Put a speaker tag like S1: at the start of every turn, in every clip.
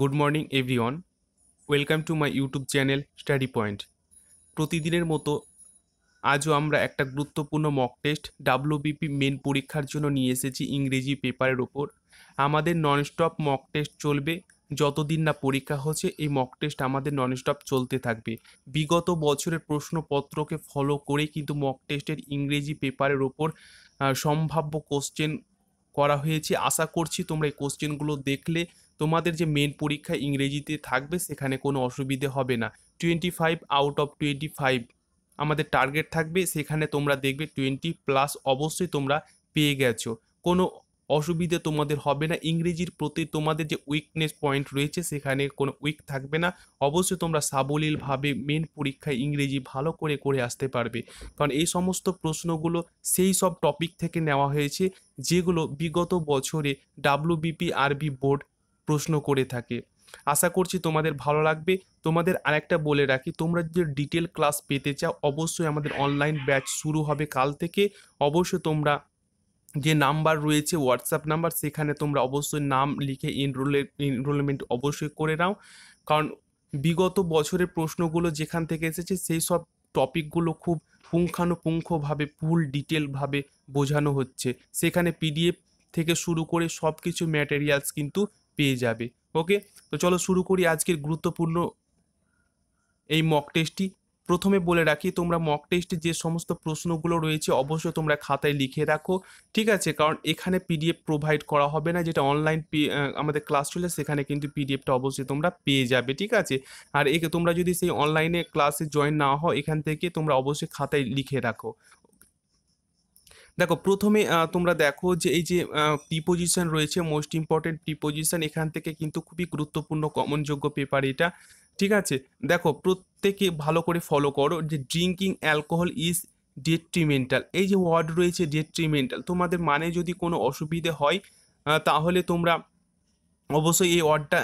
S1: good morning everyone welcome to my YouTube channel study point প্রতিদিনের মতো আজও আমরা একটা গুরুত্বপূর্ণ মক টেস্ট ডাব্লিউবিপি মেন পরীক্ষার জন্য নিয়ে এসেছি ইংরেজি পেপারের ওপর আমাদের ননস্টপ মক টেস্ট চলবে যতদিন না পরীক্ষা হচ্ছে এই মক টেস্ট আমাদের ননস্টপ চলতে থাকবে বিগত বছরের প্রশ্নপত্রকে ফলো করে কিন্তু মক টেস্টের ইংরেজি পেপারের ওপর সম্ভাব্য কোশ্চেন করা হয়েছে আশা করছি তোমরা এই কোশ্চেনগুলো দেখলে তোমাদের যে মেন পরীক্ষা ইংরেজিতে থাকবে সেখানে কোনো অসুবিধে হবে না twenty five out of twenty five আমাদের টার্গেট থাকবে সেখানে তোমরা দেখবে টোয়েন্টি প্লাস অবশ্যই তোমরা পেয়ে গেছো কোনো অসুবিধে তোমাদের হবে না ইংরেজির প্রতি তোমাদের যে উইকনেস পয়েন্ট রয়েছে সেখানে কোনো উইক থাকবে না অবশ্যই তোমরা সাবলীলভাবে মেন পরীক্ষায় ইংরেজি ভালো করে করে আসতে পারবে কারণ এই সমস্ত প্রশ্নগুলো সেই সব টপিক থেকে নেওয়া হয়েছে যেগুলো বিগত বছরে ডাব্লিউবিপি আরবি বোর্ড প্রশ্ন করে থাকে আশা করছি তোমাদের ভালো লাগবে তোমাদের আরেকটা বলে রাখি তোমরা যদি ডিটেল ক্লাস পেতে চাও অবশ্যই আমাদের অনলাইন ব্যাচ শুরু হবে কাল থেকে অবশ্যই তোমরা যে নাম্বার রয়েছে হোয়াটসঅ্যাপ নাম্বার সেখানে তোমরা অবশ্যই নাম লিখে এনরোলে এনরোলমেন্ট অবশ্যই করে নাও কারণ বিগত বছরের প্রশ্নগুলো যেখান থেকে এসেছে সেই সব টপিকগুলো খুব পুঙ্খানুপুঙ্খভাবে ফুল ডিটেলভাবে বোঝানো হচ্ছে সেখানে পিডিএফ থেকে শুরু করে সব কিছু ম্যাটেরিয়ালস কিন্তু পেয়ে যাবে ওকে তো চলো শুরু করি আজকের গুরুত্বপূর্ণ এই মক টেস্টটি প্রথমে বলে রাখি তোমরা মক টেস্টে যে সমস্ত প্রশ্নগুলো রয়েছে অবশ্যই তোমরা খাতায় লিখে রাখো ঠিক আছে কারণ এখানে পিডিএফ প্রোভাইড করা হবে না যেটা অনলাইন আমাদের ক্লাস চলে সেখানে কিন্তু পিডিএফটা অবশ্যই তোমরা পেয়ে যাবে ঠিক আছে আর একে তোমরা যদি সেই অনলাইনে ক্লাসে জয়েন না হও এখান থেকে তোমরা অবশ্যই খাতায় লিখে রাখো দেখো প্রথমে তোমরা দেখো যে এই যে প্রিপোজিশন রয়েছে মোস্ট ইম্পর্টেন্ট প্রিপোজিশন এখান থেকে কিন্তু খুবই গুরুত্বপূর্ণ যোগ্য পেপার এটা ঠিক আছে দেখো প্রত্যেকে ভালো করে ফলো করো যে ড্রিঙ্কিং অ্যালকোহল ইজ ডেট্রিমেন্টাল এই যে ওয়ার্ড রয়েছে ডেট্রিমেন্টাল তোমাদের মানে যদি কোনো অসুবিধে হয় তাহলে তোমরা অবশ্যই এই ওয়ার্ডটা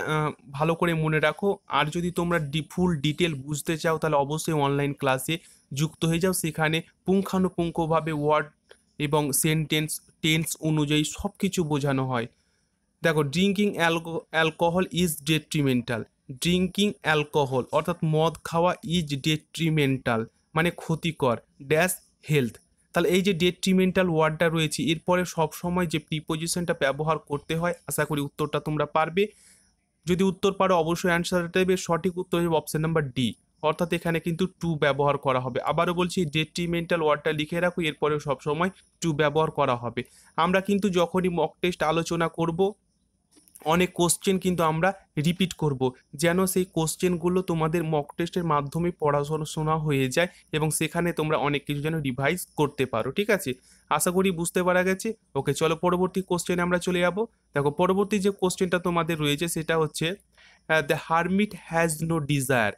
S1: ভালো করে মনে রাখো আর যদি তোমরা ফুল ডিটেল বুঝতে চাও তাহলে অবশ্যই অনলাইন ক্লাসে যুক্ত হয়ে যাও সেখানে পুঙ্খানুপুঙ্খভাবে ওয়ার্ড এবং সেন্টেন্স টেন্স অনুযায়ী সব কিছু বোঝানো হয় দেখো drinking alcohol is detrimental drinking alcohol অর্থাৎ মদ খাওয়া ইজ ডেট্রিমেন্টাল মানে ক্ষতিকর ড্যাশ হেলথ তাহলে এই যে ডেট্রিমেন্টাল ওয়ার্ডটা রয়েছে এরপরে সবসময় যে প্রিপোজিশনটা ব্যবহার করতে হয় আশা করি উত্তরটা তোমরা পারবে যদি উত্তর পারো অবশ্যই অ্যান্সার দেবে সঠিক উত্তর হিসেবে অপশান নাম্বার ডি অর্থাৎ এখানে কিন্তু টু ব্যবহার করা হবে আবারও বলছি ডেট্রিমেন্টাল ওয়ার্ডটা লিখে রাখো এরপরেও সবসময় টু ব্যবহার করা হবে আমরা কিন্তু যখনই মক টেস্ট আলোচনা করব অনেক কোশ্চেন কিন্তু আমরা রিপিট করব যেন সেই কোশ্চেনগুলো তোমাদের মক টেস্টের মাধ্যমে পড়াশোনা শোনা হয়ে যায় এবং সেখানে তোমরা অনেক কিছু যেন রিভাইজ করতে পারো ঠিক আছে আশা করি বুঝতে পারা গেছে ওকে চলো পরবর্তী কোশ্চেনে আমরা চলে যাবো দেখো পরবর্তী যে কোশ্চেনটা তোমাদের রয়েছে সেটা হচ্ছে the hermit has no desire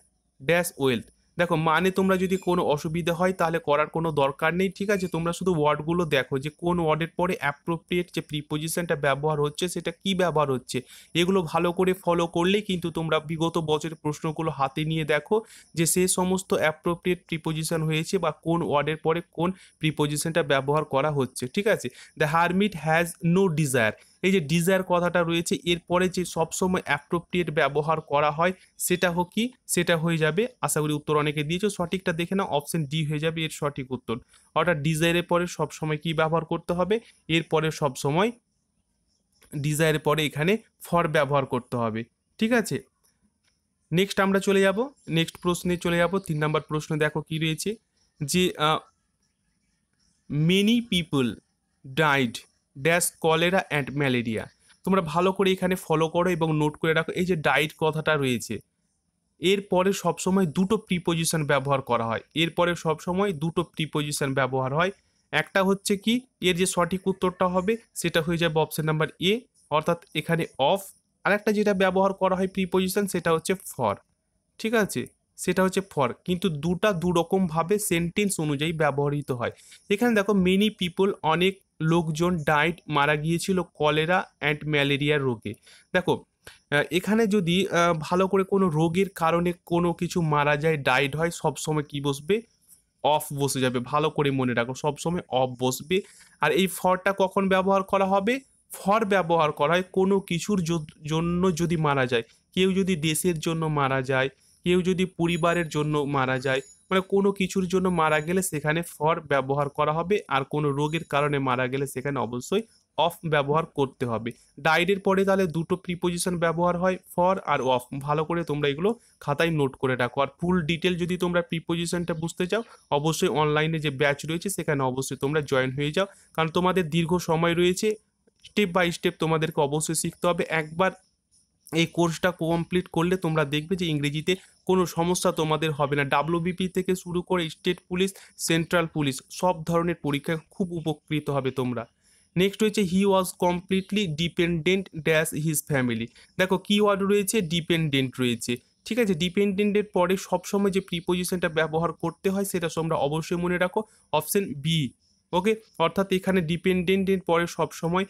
S1: dash wealth দেখো মানে তোমরা যদি কোনো অসুবিধা হয় তাহলে করার কোনো দরকার নেই ঠিক আছে তোমরা শুধু ওয়ার্ডগুলো দেখো যে কোন ওয়ার্ডের পরে অ্যাপ্রোপ্রিয়েট যে প্রিপোজিশনটা ব্যবহার হচ্ছে সেটা কি ব্যবহার হচ্ছে এগুলো ভালো করে ফলো করলে কিন্তু তোমরা বিগত বছরের প্রশ্নগুলো হাতে নিয়ে দেখো যে সে সমস্ত অ্যাপ্রোপ্রিয়েট প্রিপোজিশন হয়েছে বা কোন ওয়ার্ডের পরে কোন প্রিপোজিশনটা ব্যবহার করা হচ্ছে ঠিক আছে the hermit has no desire এই যে ডিজায়ার কথাটা রয়েছে এরপরে যে সবসময় অ্যাপ্রোপ্রিয়েট ব্যবহার করা হয় সেটা হোক কি সেটা হয়ে যাবে আশা করি উত্তর অনেকে দিয়েছো সঠিকটা দেখে না অপশান ডি হয়ে যাবে এর সঠিক উত্তর অর্থাৎ ডিজায়ারের পরে সবসময় কি ব্যবহার করতে হবে এরপরে সবসময় ডিজায়ারের পরে এখানে ফর ব্যবহার করতে হবে ঠিক আছে নেক্সট আমরা চলে যাব নেক্সট প্রশ্নে চলে যাব তিন নম্বর প্রশ্ন দেখো কি রয়েছে যে many people died dash cholera and malaria তোমরা ভালো করে এখানে ফলো করো এবং নোট করে রাখো এই যে ডায়েট কথাটা রয়েছে এরপরে সবসময় দুটো প্রিপোজিশন ব্যবহার করা হয় এরপরে সবসময় দুটো প্রিপোজিশন ব্যবহার হয় একটা হচ্ছে কি এর যে সঠিক উত্তরটা হবে সেটা হয়ে যাবে অপশান নাম্বার এ অর্থাৎ এখানে অফ আরেকটা যেটা ব্যবহার করা হয় প্রিপোজিশন সেটা হচ্ছে ফর ঠিক আছে সেটা হচ্ছে ফর কিন্তু দুটা দুরকমভাবে সেন্টেন্স অনুযায়ী ব্যবহৃত হয় এখানে দেখো মেনি পিপল অনেক লোকজন ডায়েট মারা গিয়েছিল কলেরা অ্যান্ড ম্যালেরিয়ার রোগে দেখো এখানে যদি ভালো করে কোনো রোগের কারণে কোনো কিছু মারা যায় ডায়েট হয় সবসময় কি বসবে অফ বসে যাবে ভালো করে মনে রাখো সবসময় অফ বসবে আর এই ফরটা কখন ব্যবহার করা হবে ফর ব্যবহার করা হয় কোনো কিছুর জন্য যদি মারা যায় কেউ যদি দেশের জন্য মারা যায় কেউ যদি পরিবারের জন্য মারা যায় মানে কোনো কিছুর জন্য মারা গেলে সেখানে ফর ব্যবহার করা হবে আর কোনো রোগের কারণে মারা গেলে সেখানে অবশ্যই অফ ব্যবহার করতে হবে ডাইডের পরে তাহলে দুটো প্রিপোজিশন ব্যবহার হয় ফর আর অফ ভালো করে তোমরা এগুলো খাতায় নোট করে রাখো আর ফুল ডিটেল যদি তোমরা প্রিপোজিশনটা বুঝতে চাও অবশ্যই অনলাইনে যে ব্যাচ রয়েছে সেখানে অবশ্যই তোমরা জয়েন হয়ে যাও কারণ তোমাদের দীর্ঘ সময় রয়েছে স্টেপ বাই স্টেপ তোমাদেরকে অবশ্যই শিখতে হবে একবার এই কোর্সটা কমপ্লিট করলে তোমরা দেখবে যে ইংরেজিতে কোনো সমস্যা তোমাদের হবে না ডাব্লিউবিপি থেকে শুরু করে স্টেট পুলিশ সেন্ট্রাল পুলিশ সব ধরনের পরীক্ষা খুব উপকৃত হবে তোমরা নেক্সট রয়েছে he was completely dependent dash his family দেখো কিওয়ার্ড রয়েছে ডিপেন্ডেন্ট রয়েছে ঠিক আছে ডিপেন্ডেন্টের পরে সবসময় যে প্রিপোজিশনটা ব্যবহার করতে হয় সেটা তোমরা অবশ্যই মনে রাখো অপশান বি ওকে অর্থাৎ এখানে ডিপেন্ডেন্টের পরে সবসময়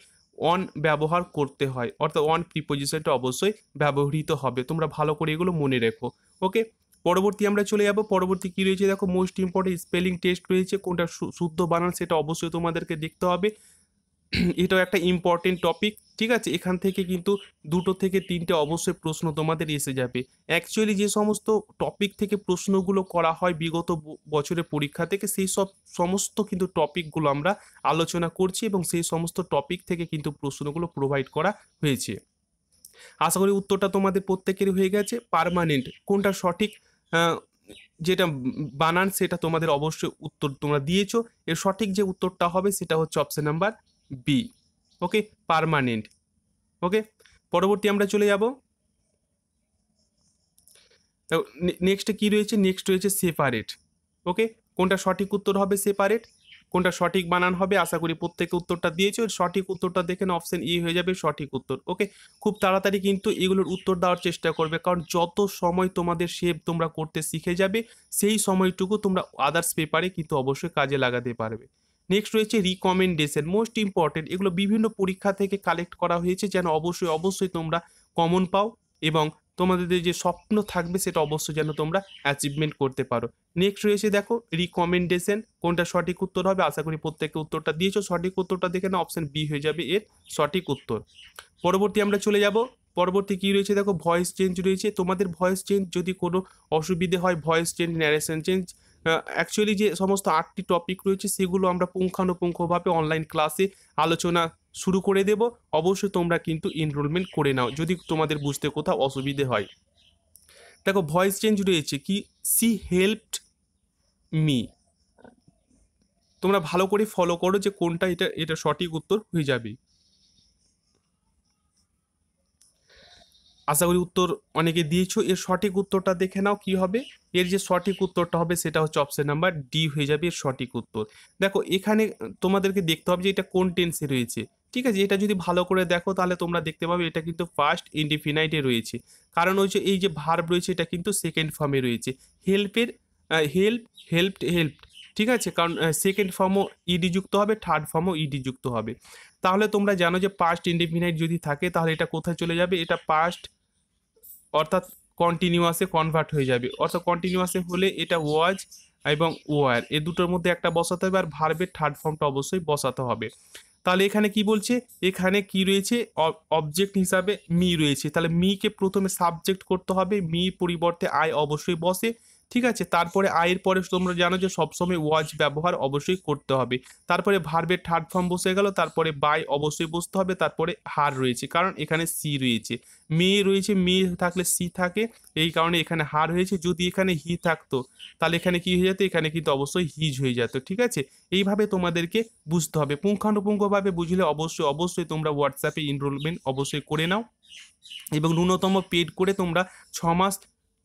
S1: অন ব্যবহার করতে হয় অর্থাৎ অন প্রিপোজিশনটা অবশ্যই ব্যবহৃত হবে তোমরা ভালো করে এগুলো মনে রেখো ওকে পরবর্তী আমরা চলে যাব পরবর্তী কী রয়েছে দেখো মোস্ট ইম্পর্টেন্ট স্পেলিং টেস্ট রয়েছে কোনটা শুদ্ধ বানান সেটা অবশ্যই তোমাদেরকে দেখতে হবে এটাও একটা ইম্পর্টেন্ট টপিক ঠিক আছে এখান থেকে কিন্তু দুটো থেকে তিনটে অবশ্যই প্রশ্ন তোমাদের এসে যাবে অ্যাকচুয়ালি যে সমস্ত টপিক থেকে প্রশ্নগুলো করা হয় বিগত বছরের পরীক্ষা থেকে সেই সব সমস্ত কিন্তু টপিকগুলো আমরা আলোচনা করছি এবং সেই সমস্ত টপিক থেকে কিন্তু প্রশ্নগুলো প্রোভাইড করা হয়েছে আশা করি উত্তরটা তোমাদের প্রত্যেকেরই হয়ে গেছে পারমানেন্ট কোনটা সঠিক যেটা বানান সেটা তোমাদের অবশ্যই উত্তর তোমরা দিয়েছো এর সঠিক যে উত্তরটা হবে সেটা হচ্ছে option number B okay permanent okay পরবর্তী আমরা চলে যাব নেক্সটে কি রয়েছে নেক্সট রয়েছে সেপারেট ওকে কোনটা সঠিক উত্তর হবে সেপারেট কোনটা সঠিক বানান হবে আশা করি প্রত্যেকে উত্তরটা দিয়েছে ওর সঠিক উত্তরটা দেখেন অপশান ই হয়ে যাবে সঠিক উত্তর ওকে খুব তাড়াতাড়ি কিন্তু এগুলোর উত্তর দেওয়ার চেষ্টা করবে কারণ যত সময় তোমাদের শেপ তোমরা করতে শিখে যাবে সেই সময়টুকু তোমরা আদার্স পেপারে কিন্তু অবশ্যই কাজে লাগাতে পারবে নেক্সট রয়েছে রিকমেন্ডেশন মোস্ট ইম্পর্টেন্ট এগুলো বিভিন্ন পরীক্ষা থেকে কালেক্ট করা হয়েছে যেন অবশ্যই অবশ্যই তোমরা কমন পাও এবং তোমাদের যে স্বপ্ন থাকবে সেটা অবশ্যই যেন তোমরা অ্যাচিভমেন্ট করতে পারো নেক্সট রয়েছে দেখো রিকমেন্ডেশন কোনটা সঠিক উত্তর হবে আশা করি প্রত্যেকে উত্তরটা দিয়েছো সঠিক উত্তরটা দেখে না অপশান বি হয়ে যাবে এর সঠিক উত্তর পরবর্তী আমরা চলে যাব পরবর্তী কি রয়েছে দেখো ভয়েস চেঞ্জ রয়েছে তোমাদের ভয়েস চেঞ্জ যদি কোনো অসুবিধে হয় voice change narration change actually যে সমস্ত আটটি টপিক রয়েছে সেগুলো আমরা পুঙ্খানুপুঙ্খভাবে অনলাইন ক্লাসে আলোচনা শুরু করে দেব অবশ্যই তোমরা কিন্তু এনরোলমেন্ট করে নাও যদি তোমাদের বুঝতে কোথাও অসুবিধে হয় দেখো ভয়েস চেঞ্জ রয়েছে কি সি হেল্পড মি তোমরা ভালো করে ফলো করো যে কোনটা এটা এটা সঠিক উত্তর হয়ে যাবে আশা করি উত্তর অনেকে দিয়েছো এর সঠিক উত্তরটা দেখে নাও কি হবে এর যে সঠিক উত্তরটা হবে সেটা হচ্ছে অপশন নাম্বার ডি হয়ে যাবে এর সঠিক উত্তর দেখো এখানে তোমাদেরকে দেখতে হবে যে এটা কোন টেন্সে রয়েছে ঠিক আছে এটা যদি ভালো করে দেখো তাহলে তোমরা দেখতে পাবে এটা কিন্তু ফার্স্ট ইন্ডিফিনাইটে রয়েছে কারণ হচ্ছে এই যে ভার্ব রয়েছে এটা কিন্তু সেকেন্ড ফর্মে রয়েছে হেল্পের হেল্প হেল্পড হেল্পড ঠিক আছে কারণ সেকেন্ড ফর্মও ইডি যুক্ত হবে থার্ড ফর্মও ইডি যুক্ত হবে তাহলে তোমরা জানো যে পাস্ট ইন্ডিফিনাইট যদি থাকে তাহলে এটা কোথায় চলে যাবে এটা পাস্ট অর্থাৎ কন্টিনিউয়াসে কনভার্ট হয়ে যাবে অর্থাৎ কন্টিনিউয়াসে হলে এটা ওয়াজ এবং ওয়ার এ দুটোর মধ্যে একটা বসাতে হবে আর ভার্বের থার্ড ফর্মটা অবশ্যই বসাতে হবে তাহলে এখানে কি বলছে এখানে কি রয়েছে অবজেক্ট হিসাবে মি রয়েছে তাহলে মিকে প্রথমে সাবজেক্ট করতে হবে মি পরিবর্তে আয় অবশ্যই বসে ঠিক আছে তারপরে আয়ের পরে তোমরা জানো যে সবসময় ওয়াজ ব্যবহার অবশ্যই করতে হবে তারপরে ভার্বের থার্ড ফর্ম বসে গেল তারপরে বাই অবশ্যই বসতে হবে তারপরে হার রয়েছে কারণ এখানে সি রয়েছে মেয়ে রয়েছে মেয়ে থাকলে সি থাকে এই কারণে এখানে হার হয়েছে যদি এখানে হি থাকতো তাহলে এখানে কি হয়ে যেত এখানে কিন্তু অবশ্যই হিজ হয়ে যেত ঠিক আছে এইভাবে তোমাদেরকে বুঝতে হবে পুঙ্খানুপুঙ্খভাবে বুঝলে অবশ্যই অবশ্যই তোমরা হোয়াটসঅ্যাপে এনরোলমেন্ট অবশ্যই করে নাও এবং ন্যূনতম পেড করে তোমরা ছ মাস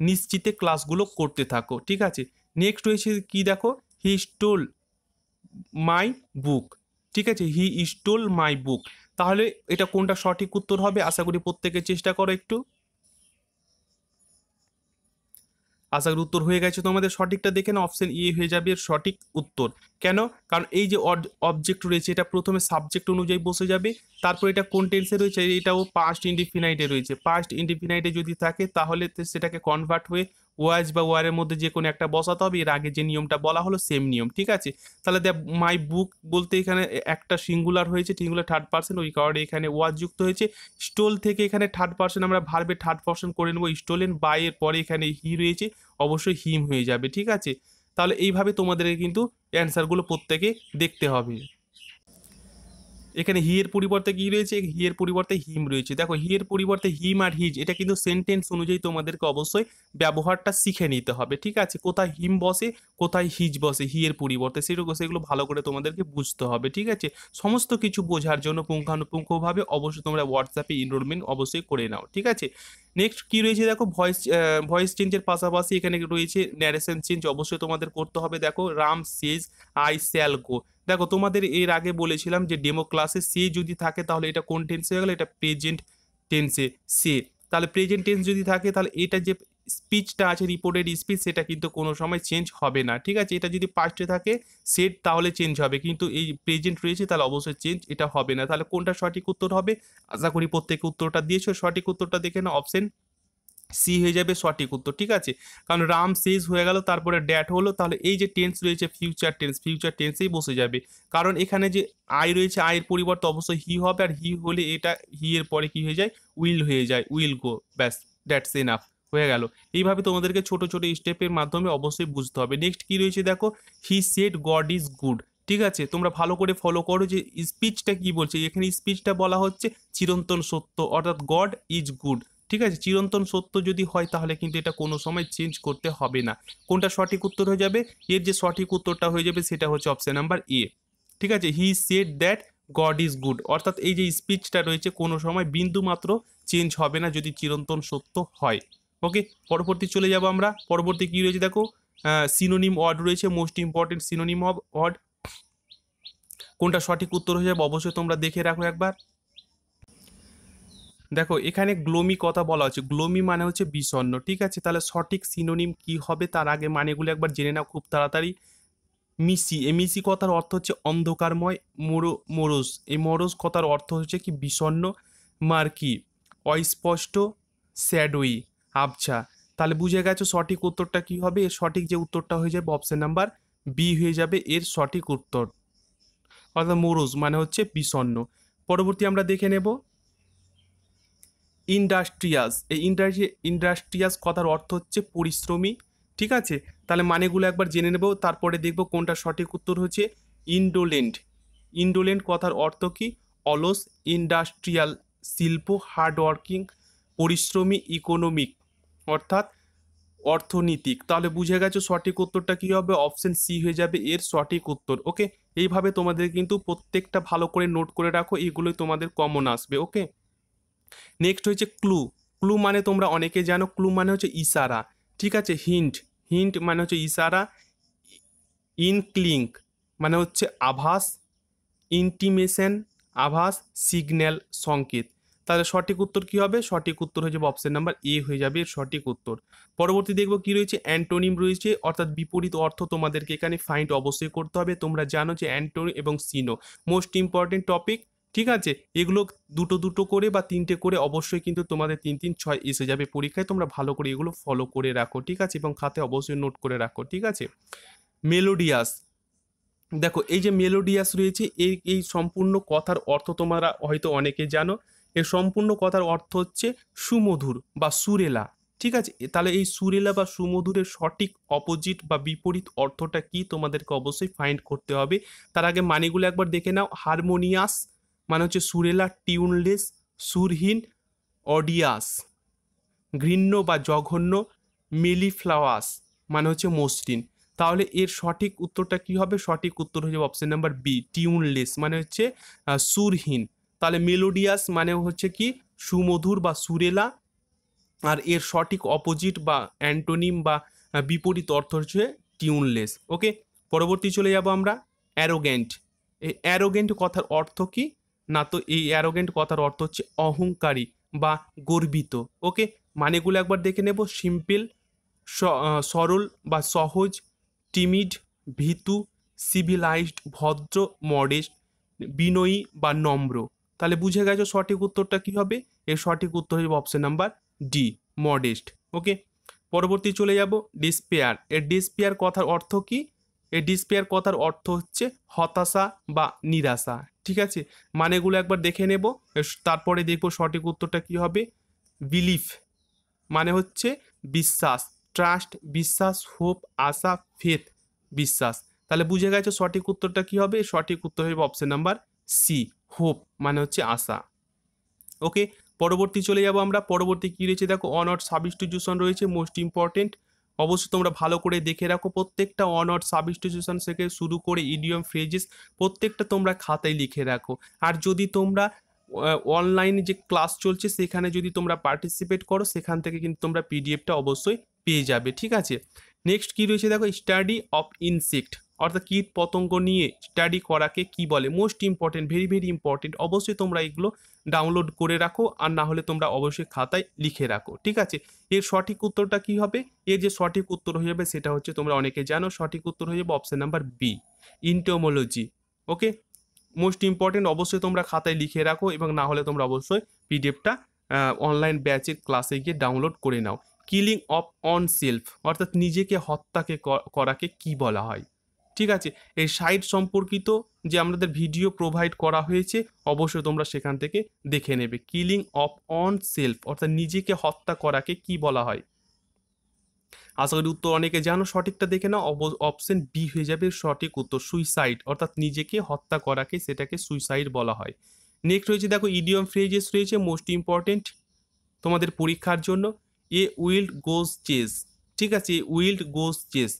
S1: নিশ্চিতে ক্লাসগুলো করতে থাকো ঠিক আছে নেক্সট হয়েছে কি দেখো হি স্টোল মাই বুক ঠিক আছে হি স্টোল মাই বুক তাহলে এটা কোনটা সঠিক উত্তর হবে আশা করি প্রত্যেকে চেষ্টা করো একটু আশা করি উত্তর হয়ে গেছে তোমাদের সঠিকটা দেখে না অপশন ইয়ে হয়ে যাবে এর সঠিক উত্তর কেন কারণ এই যে অবজেক্ট রয়েছে এটা প্রথমে সাবজেক্ট অনুযায়ী বসে যাবে তারপর এটা কোন টেন্সে রয়েছে এটাও পাস্ট ইন্ডিফিনাইটে রয়েছে পাস্ট ইন্ডিফিনাইটে যদি থাকে তাহলে সেটাকে কনভার্ট হয়ে ওয়াজ বা ওয়ারের মধ্যে যে কোনো একটা বসাতে হবে এর আগে যে নিয়মটা বলা হলো সেম নিয়ম ঠিক আছে তাহলে দেখ মাই বুক বলতে এখানে একটা সিঙ্গুলার হয়েছে সিঙ্গুলার থার্ড পার্সেন্ট ওই কারণে এখানে ওয়াজ যুক্ত হয়েছে স্টোল থেকে এখানে থার্ড পার্সেন্ট আমরা ভারবে থার্ড পার্সেন্ট করে নেবো স্টোলেন বাইয়ের পরে এখানে হি রয়েছে অবশ্যই হিম হয়ে যাবে ঠিক আছে তাহলে এইভাবে তোমাদেরকে কিন্তু অ্যান্সারগুলো প্রত্যেকে দেখতে হবে এখানে হিয়ের পরিবর্তে কি রয়েছে হিয়ের পরিবর্তে হিম রয়েছে দেখো হিয়ের পরিবর্তে হিম আর হিজ এটা কিন্তু সেন্টেন্স অনুযায়ী তোমাদেরকে অবশ্যই ব্যবহারটা শিখে নিতে হবে ঠিক আছে কোথায় হিম বসে কোথায় হিজ বসে হিয়ের পরিবর্তে সেরকম সেগুলো ভালো করে তোমাদেরকে বুঝতে হবে ঠিক আছে সমস্ত কিছু বোঝার জন্য পুঙ্খানুপুঙ্খভাবে অবশ্যই তোমরা হোয়াটসঅ্যাপে এনরোলমেন্ট অবশ্যই করে নাও ঠিক আছে নেক্সট কি রয়েছে দেখো ভয়েস ভয়েস চেঞ্জের পাশাপাশি এখানে রয়েছে ন্যারেশন চেঞ্জ অবশ্যই তোমাদের করতে হবে দেখো Ram says I shall go দেখো তোমাদের এর আগে বলেছিলাম যে ডেমো ক্লাসে সে যদি থাকে তাহলে এটা কোন টেন্সে হয়ে গেলো এটা প্রেজেন্ট টেন্সে সে তাহলে প্রেজেন্ট টেন্স যদি থাকে তাহলে এটা যে স্পিচটা আছে রিপোর্টেড স্পিচ সেটা কিন্তু কোনো সময় চেঞ্জ হবে না ঠিক আছে এটা যদি পাস্টে থাকে সেট তাহলে চেঞ্জ হবে কিন্তু এই প্রেজেন্ট রয়েছে তাহলে অবশ্যই চেঞ্জ এটা হবে না তাহলে কোনটা সঠিক উত্তর হবে আশা করি প্রত্যেকে উত্তরটা দিয়েছো সঠিক উত্তরটা দেখে না অপশন সি হয়ে যাবে সঠিক উত্তর ঠিক আছে কারণ রাম শেষ হয়ে গেল তারপরে ড্যাট হলো তাহলে এই যে টেন্স রয়েছে ফিউচার টেন্স ফিউচার টেন্সেই বসে যাবে কারণ এখানে যে আই রয়েছে আয়ের পরিবর্তে অবশ্যই হি হবে আর হি হলে এটা হি এর পরে কি হয়ে যায় উইল হয়ে যায় উইল গো ব্যাস দ্যাটস এনাফ হয়ে গেল এইভাবে তোমাদেরকে ছোট ছোট স্টেপের মাধ্যমে অবশ্যই বুঝতে হবে নেক্সট কি রয়েছে দেখো he said God is good ঠিক আছে তোমরা ভালো করে ফলো করো যে স্পিচটা কি বলছে এখানে স্পিচটা বলা হচ্ছে চিরন্তন সত্য অর্থাৎ গড ইজ গুড ঠিক আছে চিরন্তন সত্য যদি হয় তাহলে কিন্তু এটা কোনো সময় চেঞ্জ করতে হবে না কোনটা সঠিক উত্তর হয়ে যাবে এর যে সঠিক উত্তরটা হয়ে যাবে সেটা হচ্ছে অপশান নাম্বার এ ঠিক আছে he said that God is good অর্থাৎ এই যে স্পিচটা রয়েছে কোনো সময় বিন্দু মাত্র চেঞ্জ হবে না যদি চিরন্তন সত্য হয় ওকে পরবর্তী চলে যাব আমরা পরবর্তী কী রয়েছে দেখো সিনোনিম ওয়ার্ড রয়েছে most important synonym of word কোনটা সঠিক উত্তর হয়ে যাবে অবশ্যই তোমরা দেখে রাখো একবার দেখো এখানে গ্লোমি কথা বলা হচ্ছে গ্লোমি মানে হচ্ছে বিষণ্ন ঠিক আছে তাহলে সঠিক সিনোনিম কি হবে তার আগে মানেগুলো একবার জেনে নাও খুব তাড়াতাড়ি মিসি এ মিসি কথার অর্থ হচ্ছে অন্ধকারময় মোরো মোরস এই মোরস কথার অর্থ হচ্ছে কি বিষণ্ন মার্কি অস্পষ্ট স্যাডোই আবছা তাহলে বুঝে গেছো সঠিক উত্তরটা কি হবে এর সঠিক যে উত্তরটা হয়ে যাবে অপশান নাম্বার বি হয়ে যাবে এর সঠিক উত্তর অর্থাৎ মোরজ মানে হচ্ছে বিষণ্ন পরবর্তী আমরা দেখে নেব ইন্ডাস্ট্রিয়াস এই ইন্ডাস্ট্রি ইন্ডাস্ট্রিয়াস কথার অর্থ হচ্ছে পরিশ্রমী ঠিক আছে তাহলে মানেগুলো একবার জেনে নেব তারপরে দেখব কোনটা সঠিক উত্তর হচ্ছে ইন্ডোলেন্ট ইন্ডোলেন্ট কথার অর্থ কি অলস ইন্ডাস্ট্রিয়াল শিল্প হার্ডওয়ার্কিং পরিশ্রমী ইকোনমিক অর্থাৎ অর্থনীতিক তাহলে বুঝে গেছো সঠিক উত্তরটা কী হবে অপশান সি হয়ে যাবে এর সঠিক উত্তর ওকে এইভাবে তোমাদের কিন্তু প্রত্যেকটা ভালো করে নোট করে রাখো এগুলোই তোমাদের কমন আসবে ওকে নেক্সট হচ্ছে ক্লু ক্লু মানে তোমরা অনেকে জানো ক্লু মানে হচ্ছে ইশারা ঠিক আছে হিন্ট হিন্ট মানে হচ্ছে ইশারা ইনক্লিঙ্ক মানে হচ্ছে আভাস ইন্টিমেশন আভাস সিগন্যাল সংকেত তাহলে সঠিক উত্তর কি হবে সঠিক উত্তর হয়ে যাবে অপশান নাম্বার এ হয়ে যাবে সঠিক উত্তর পরবর্তী দেখব কি রয়েছে অ্যান্টোনিম রয়েছে অর্থাৎ বিপরীত অর্থ তোমাদেরকে এখানে ফাইন্ড অবশ্যই করতে হবে তোমরা জানো যে অ্যান্টোনিম এবং সিনো মোস্ট ইম্পর্টেন্ট টপিক ঠিক আছে এগুলো দুটো দুটো করে বা তিনটে করে অবশ্যই কিন্তু তোমাদের তিন তিন ছয় এসে যাবে পরীক্ষায় তোমরা ভালো করে এগুলো ফলো করে রাখো ঠিক আছে এবং খাতে অবশ্যই নোট করে রাখো ঠিক আছে মেলোডিয়াস দেখো এই যে মেলোডিয়াস রয়েছে এই এই সম্পূর্ণ কথার অর্থ তোমরা হয়তো অনেকে জানো এর সম্পূর্ণ কথার অর্থ হচ্ছে সুমধুর বা সুরেলা ঠিক আছে তাহলে এই সুরেলা বা সুমধুরের সঠিক অপোজিট বা বিপরীত অর্থটা কি তোমাদেরকে অবশ্যই ফাইন্ড করতে হবে তার আগে মানিগুলো একবার দেখে নাও হারমোনিয়াস মানে হচ্ছে সুরেলা টিউনলেস সুরহীন অডিয়াস ঘৃণ্য বা জঘন্য মেলিফ্লাওয়াস মানে হচ্ছে মসৃণ তাহলে এর সঠিক উত্তরটা কি হবে সঠিক উত্তর হয়ে যাবে অপশন নাম্বার বি টিউনলেস মানে হচ্ছে সুরহীন তাহলে মেলোডিয়াস মানে হচ্ছে কি সুমধুর বা সুরেলা আর এর সঠিক অপোজিট বা অ্যান্টোনিম বা বিপরীত অর্থ হচ্ছে টিউনলেস ওকে পরবর্তী চলে যাব আমরা অ্যারোগ্যান্ট এই অ্যারোগেন্ট কথার অর্থ কী না তো এই অ্যারোগেন্ট কথার অর্থ হচ্ছে অহংকারী বা গর্বিত ওকে মানেগুলো একবার দেখে নেব সিম্পল সরল বা সহজ টিমিড ভীতু সিভিলাইজড ভদ্র মডেস্ট বিনয়ী বা নম্র তাহলে বুঝে গেছো সঠিক উত্তরটা কি হবে এর সঠিক উত্তর হবে option number D modest okay পরবর্তী চলে যাব ডিসপেয়ার এর ডিসপেয়ার কথার অর্থ কি এই ডিসপেয়ার কথার অর্থ হচ্ছে হতাশা বা নিরাশা ঠিক আছে মানেগুলো একবার দেখে নেব তারপরে দেখব সঠিক উত্তরটা কি হবে বিলিফ মানে হচ্ছে বিশ্বাস ট্রাস্ট বিশ্বাস হোপ আশা ফেথ বিশ্বাস তাহলে বুঝে গেছো সঠিক উত্তরটা কি হবে সঠিক উত্তর হবে অপশন নাম্বার সি হোপ মানে হচ্ছে আশা ওকে পরবর্তী চলে যাব আমরা পরবর্তী কী রয়েছে দেখো অন সাবস্টিটিউশন রয়েছে মোস্ট ইম্পর্টেন্ট অবশ্যই তোমরা ভালো করে দেখে রাখো প্রত্যেকটা অনট সাবস্টিটিউশন থেকে শুরু করে ইডিয়ম ফ্রেজেস প্রত্যেকটা তোমরা খাতায় লিখে রাখো আর যদি তোমরা অনলাইনে যে ক্লাস চলছে সেখানে যদি তোমরা পার্টিসিপেট করো সেখান থেকে কিন্তু তোমরা পিডিএফটা অবশ্যই পেয়ে যাবে ঠিক আছে নেক্সট কী রয়েছে দেখো স্টাডি অফ ইনসেক্ট অর্থাৎ কীট পতঙ্গ নিয়ে স্টাডি করাকে কি বলে most important very very important অবশ্যই তোমরা এগুলো ডাউনলোড করে রাখো আর না হলে তোমরা অবশ্যই খাতায় লিখে রাখো ঠিক আছে এর সঠিক উত্তরটা কি হবে এর যে সঠিক উত্তর হয়ে যাবে সেটা হচ্ছে তোমরা অনেকে জানো সঠিক উত্তর হয়ে যাবে option number B entomology okay most important অবশ্যই তোমরা খাতায় লিখে রাখো এবং না হলে তোমরা অবশ্যই পিডিএফটা অনলাইন ব্যাচের ক্লাসে গিয়ে ডাউনলোড করে নাও কিলিং অফ অন সেলফ অর্থাৎ নিজেকে হত্যাকে করাকে কি বলা হয় ঠিক আছে এই সাইট সম্পর্কিত যে আমাদের ভিডিও প্রোভাইড করা হয়েছে অবশ্যই তোমরা সেখান থেকে দেখে নেবে কিলিং অফ অন সেলফ অর্থাৎ নিজেকে হত্যা করাকে কি বলা হয় আশা করি উত্তর অনেকে জানো সঠিকটা দেখে না অপশন বি হয়ে যাবে সঠিক উত্তর সুইসাইড অর্থাৎ নিজেকে হত্যা করাকে সেটাকে সুইসাইড বলা হয় নেক্সট রয়েছে দেখো ইডিয়ম ফ্রেজেস রয়েছে মোস্ট ইম্পর্টেন্ট তোমাদের পরীক্ষার জন্য এ উইল্ড গোজ চেস ঠিক আছে এ উইল্ড গোজ চেস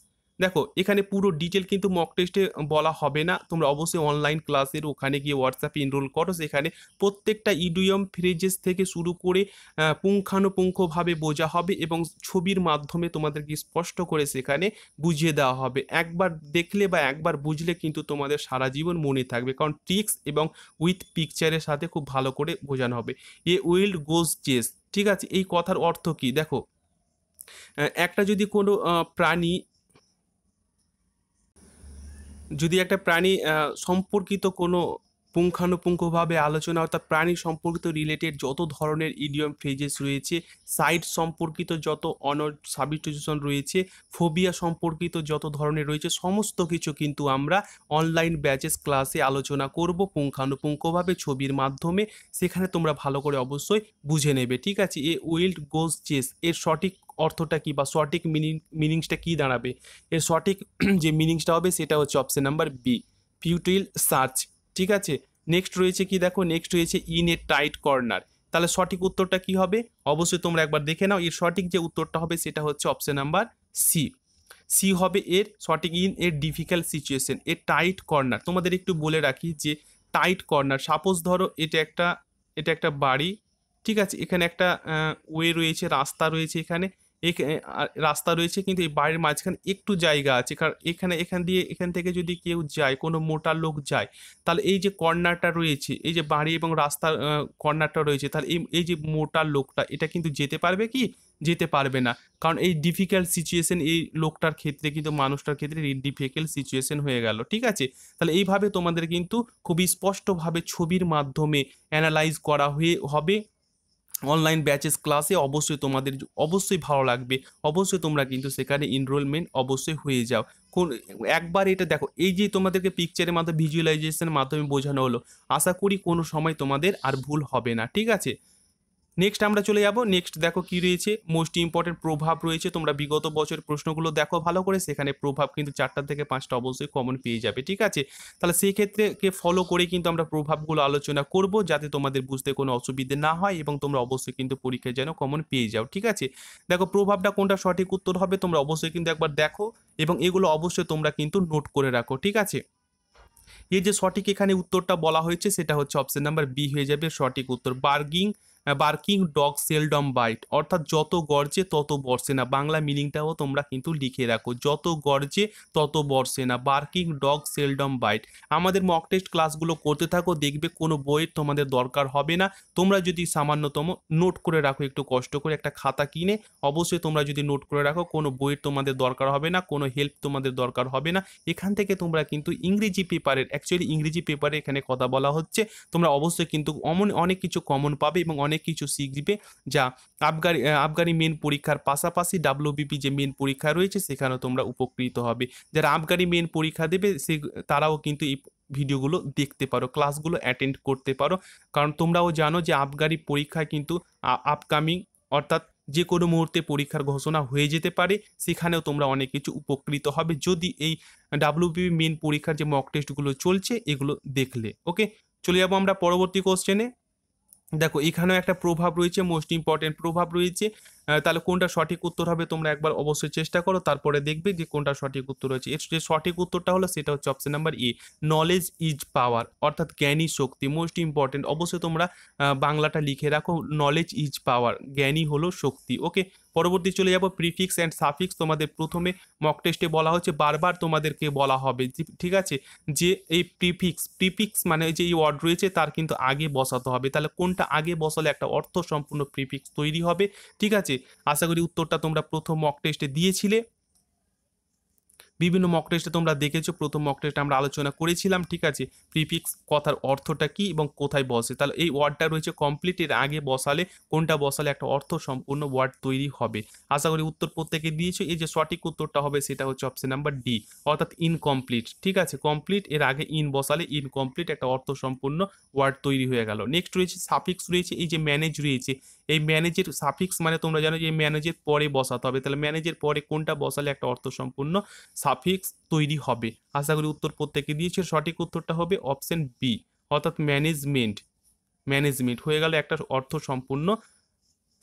S1: দেখো এখানে পুরো ডিটেল কিন্তু মক টেস্টে বলা হবে না তোমরা অবশ্যই অনলাইন ক্লাসের ওখানে গিয়ে হোয়াটসঅ্যাপে এনরোল করো সেখানে প্রত্যেকটা ইডিয়ম ফ্রেজেস থেকে শুরু করে পুঙ্খানুপুঙ্খভাবে বোঝা হবে এবং ছবির মাধ্যমে তোমাদেরকে স্পষ্ট করে সেখানে বুঝিয়ে দেওয়া হবে একবার দেখলে বা একবার বুঝলে কিন্তু তোমাদের সারা জীবন মনে থাকবে কারণ ট্রিক্স এবং উইথ পিকচারের সাথে খুব ভালো করে বোঝানো হবে এ উইল্ড গোজ চেস ঠিক আছে এই কথার অর্থ কি দেখো একটা যদি কোনো প্রাণী যদি একটা প্রাণী সম্পর্কিত কোনো পুঙ্খানুপুঙ্খভাবে আলোচনা অর্থাৎ প্রাণী সম্পর্কিত রিলেটেড যত ধরনের ইডিয়ম ফ্রেজেস রয়েছে সাইট সম্পর্কিত যত অনর সাবিস্টিউশন রয়েছে ফোবিয়া সম্পর্কিত যত ধরনের রয়েছে সমস্ত কিছু কিন্তু আমরা অনলাইন ব্যাচেস ক্লাসে আলোচনা করব পুঙ্খানুপুঙ্খভাবে ছবির মাধ্যমে সেখানে তোমরা ভালো করে অবশ্যই বুঝে নেবে ঠিক আছে এ উইল্ড গোজ চেস এর সঠিক অর্থটা কি বা সঠিক মিনিং মিনিংসটা কী দাঁড়াবে এর সঠিক যে মিনিংসটা হবে সেটা হচ্ছে option number B futile search ঠিক আছে নেক্সট রয়েছে কি দেখো নেক্সট রয়েছে ইন এ টাইট কর্নার তাহলে সঠিক উত্তরটা কি হবে অবশ্যই তোমরা একবার দেখে নাও এর সঠিক যে উত্তরটা হবে সেটা হচ্ছে অপশন নাম্বার সি সি হবে এর সঠিক in a difficult situation a tight corner তোমাদের একটু বলে রাখি যে টাইট কর্নার সাপোজ ধরো এটা একটা এটা একটা বাড়ি ঠিক আছে এখানে একটা ওয়ে রয়েছে রাস্তা রয়েছে এখানে রাস্তা রয়েছে কিন্তু এই বাড়ির মাঝখানে একটু জায়গা আছে কারণ এখানে এখান দিয়ে এখান থেকে যদি কেউ যায় কোনো মোটা লোক যায় তাহলে এই যে কর্নারটা রয়েছে এই যে বাড়ি এবং রাস্তার কর্নারটা রয়েছে তাহলে এই এই যে মোটা লোকটা এটা কিন্তু যেতে পারবে কি যেতে পারবে না কারণ এই ডিফিকাল্ট সিচুয়েশন এই লোকটার ক্ষেত্রে কিন্তু মানুষটার ক্ষেত্রে ডিফিকাল্ট সিচুয়েশান হয়ে গেল ঠিক আছে তাহলে এইভাবে তোমাদের কিন্তু খুবই স্পষ্টভাবে ছবির মাধ্যমে অ্যানালাইজ করা হয়ে হবে অনলাইন ব্যাচেস ক্লাসে অবশ্যই তোমাদের অবশ্যই ভালো লাগবে অবশ্যই তোমরা কিন্তু সেখানে এনরোলমেন্ট অবশ্যই হয়ে যাও কোন একবার এটা দেখো এই যে তোমাদেরকে পিকচারের মাধ্যমে ভিজুয়ালাইজেশনের মাধ্যমে বোঝানো হলো আশা করি কোনো সময় তোমাদের আর ভুল হবে না ঠিক আছে নেক্সট আমরা চলে যাব নেক্সট দেখো কি রয়েছে মোস্ট ইম্পর্টেন্ট প্রভাব রয়েছে তোমরা বিগত বছরের প্রশ্নগুলো দেখো ভালো করে সেখানে প্রভাব কিন্তু চারটা থেকে পাঁচটা অবশ্যই কমন পেয়ে যাবে ঠিক আছে তাহলে সেই ক্ষেত্রে ফলো করে কিন্তু আমরা প্রভাবগুলো আলোচনা করব যাতে তোমাদের বুঝতে কোনো অসুবিধে না হয় এবং তোমরা অবশ্যই কিন্তু পরীক্ষায় যেন কমন পেয়ে যাও ঠিক আছে দেখো প্রভাবটা কোনটা সঠিক উত্তর হবে তোমরা অবশ্যই কিন্তু একবার দেখো এবং এগুলো অবশ্যই তোমরা কিন্তু নোট করে রাখো ঠিক আছে এই যে সঠিক এখানে উত্তরটা বলা হয়েছে সেটা হচ্ছে অপশন নাম্বার বি হয়ে যাবে সঠিক উত্তর barking barking dog seldom bite অর্থাৎ যত গর্জে তত বর্ষে না বাংলা মিনিংটাও তোমরা কিন্তু লিখে রাখো যত গর্জে তত বর্ষে না বার্কিং ডগ সেলডম বাইট আমাদের মক টেস্ট ক্লাসগুলো করতে থাকো দেখবে কোনো বইয়ের তোমাদের দরকার হবে না তোমরা যদি সামান্যতম নোট করে রাখো একটু কষ্ট করে একটা খাতা কিনে অবশ্যই তোমরা যদি নোট করে রাখো কোনো বইয়ের তোমাদের দরকার হবে না কোনো হেল্প তোমাদের দরকার হবে না এখান থেকে তোমরা কিন্তু ইংরেজি পেপারের অ্যাকচুয়ালি ইংরেজি পেপারে এখানে কথা বলা হচ্ছে তোমরা অবশ্যই কিন্তু অমন অনেক কিছু কমন পাবে এবং অনেক কিছু শিখবে যা আবগারি আবগারি মেন পরীক্ষার পাশাপাশি ডাব্লিউবিপি যে মেন পরীক্ষা রয়েছে সেখানেও তোমরা উপকৃত হবে যারা আবগারি মেন পরীক্ষা দেবে সে তারাও কিন্তু এই ভিডিওগুলো দেখতে পারো ক্লাসগুলো অ্যাটেন্ড করতে পারো কারণ তোমরাও জানো যে আবগারি পরীক্ষা কিন্তু আপকামিং অর্থাৎ যে কোনো মুহূর্তে পরীক্ষার ঘোষণা হয়ে যেতে পারে সেখানেও তোমরা অনেক কিছু উপকৃত হবে যদি এই ডাব্লিউবিপি মেন পরীক্ষার যে মক টেস্টগুলো চলছে এগুলো দেখলে ওকে চলে যাবো আমরা পরবর্তী কোশ্চেনে দেখো এখানেও একটা প্রভাব রয়েছে মোস্ট ইম্পর্টেন্ট প্রভাব রয়েছে তাহলে কোনটা সঠিক উত্তর হবে তোমরা একবার অবশ্যই চেষ্টা করো তারপরে দেখবে যে কোনটা সঠিক উত্তর রয়েছে এর যে সঠিক উত্তরটা হলো সেটা হচ্ছে option number A knowledge is power অর্থাৎ জ্ঞানী শক্তি মোস্ট ইম্পর্টেন্ট অবশ্যই তোমরা বাংলাটা লিখে রাখো নলেজ ইজ পাওয়ার জ্ঞানী হলো শক্তি ওকে পরবর্তী চলে যাব প্রিফিক্স অ্যান্ড সাফিক্স তোমাদের প্রথমে মক টেস্টে বলা হচ্ছে বারবার তোমাদেরকে বলা হবে ঠিক আছে যে এই প্রিফিক্স প্রিফিক্স মানে যে এই ওয়ার্ড রয়েছে তার কিন্তু আগে বসাতে হবে তাহলে কোনটা আগে বসালে একটা অর্থ সম্পূর্ণ প্রিফিক্স তৈরি হবে ঠিক আছে আশা করি উত্তরটা তোমরা প্রথম মক টেস্টে দিয়েছিলে বিভিন্ন মক টেস্টে তোমরা দেখেছো প্রথম মক টেস্টে আমরা আলোচনা করেছিলাম ঠিক আছে প্রিফিক্স কথার অর্থটা কি এবং কোথায় বসে তাহলে এই ওয়ার্ডটা রয়েছে কমপ্লিট এর আগে বসালে কোনটা বসালে একটা অর্থ সম্পূর্ণ ওয়ার্ড তৈরি হবে আশা করি উত্তর প্রত্যেকে দিয়েছো এই যে সঠিক উত্তরটা হবে সেটা হচ্ছে অপশন নাম্বার ডি অর্থাৎ ইনকমপ্লিট ঠিক আছে কমপ্লিট এর আগে ইন বসালে ইনকমপ্লিট একটা অর্থ সম্পূর্ণ ওয়ার্ড তৈরি হয়ে গেল নেক্সট রয়েছে সাফিক্স রয়েছে এই যে ম্যানেজ রয়েছে এই ম্যানেজের সাফিক্স মানে তোমরা জানো যে এই ম্যানেজের পরে বসাতে হবে তাহলে ম্যানেজের পরে কোনটা বসালে একটা অর্থসম্পূর্ণ সাফিক্স তৈরি হবে আশা করি উত্তর প্রত্যেকে দিয়েছে সঠিক উত্তরটা হবে অপশন বি অর্থাৎ ম্যানেজমেন্ট ম্যানেজমেন্ট হয়ে গেল একটা অর্থ সম্পূর্ণ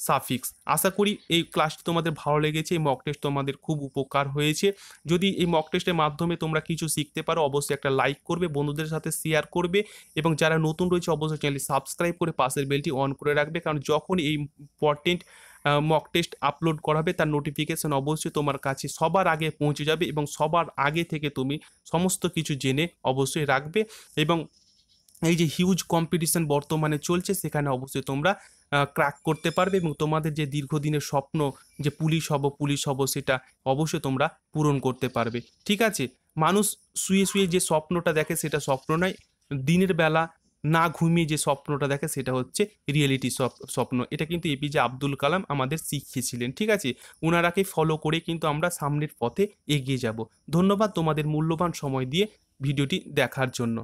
S1: সাফিক্স আশা করি এই ক্লাসটি তোমাদের ভালো লেগেছে এই মক টেস্ট তোমাদের খুব উপকার হয়েছে যদি এই মক টেস্টের মাধ্যমে তোমরা কিছু শিখতে পারো অবশ্যই একটা লাইক করবে বন্ধুদের সাথে শেয়ার করবে এবং যারা নতুন রয়েছে অবশ্যই চ্যানেলটি সাবস্ক্রাইব করে পাশের বেলটি অন করে রাখবে কারণ যখন এই ইম্পর্টেন্ট মক টেস্ট আপলোড করা হবে তার নোটিফিকেশান অবশ্যই তোমার কাছে সবার আগে পৌঁছে যাবে এবং সবার আগে থেকে তুমি সমস্ত কিছু জেনে অবশ্যই রাখবে এবং এই যে হিউজ কম্পিটিশন বর্তমানে চলছে সেখানে অবশ্যই তোমরা ক্র্যাক করতে পারবে এবং তোমাদের যে দীর্ঘদিনের স্বপ্ন যে পুলিশ হব পুলিশ হব সেটা অবশ্যই তোমরা পূরণ করতে পারবে ঠিক আছে মানুষ শুয়ে শুয়ে যে স্বপ্নটা দেখে সেটা স্বপ্ন নয় দিনের বেলা না ঘুমিয়ে যে স্বপ্নটা দেখে সেটা হচ্ছে রিয়েলিটি স্বপ্ন এটা কিন্তু এপিজে আব্দুল কালাম আমাদের শিখিয়েছিলেন ঠিক আছে ওনারাকে ফলো করে কিন্তু আমরা সামনের পথে এগিয়ে যাব ধন্যবাদ তোমাদের মূল্যবান সময় দিয়ে ভিডিওটি দেখার জন্য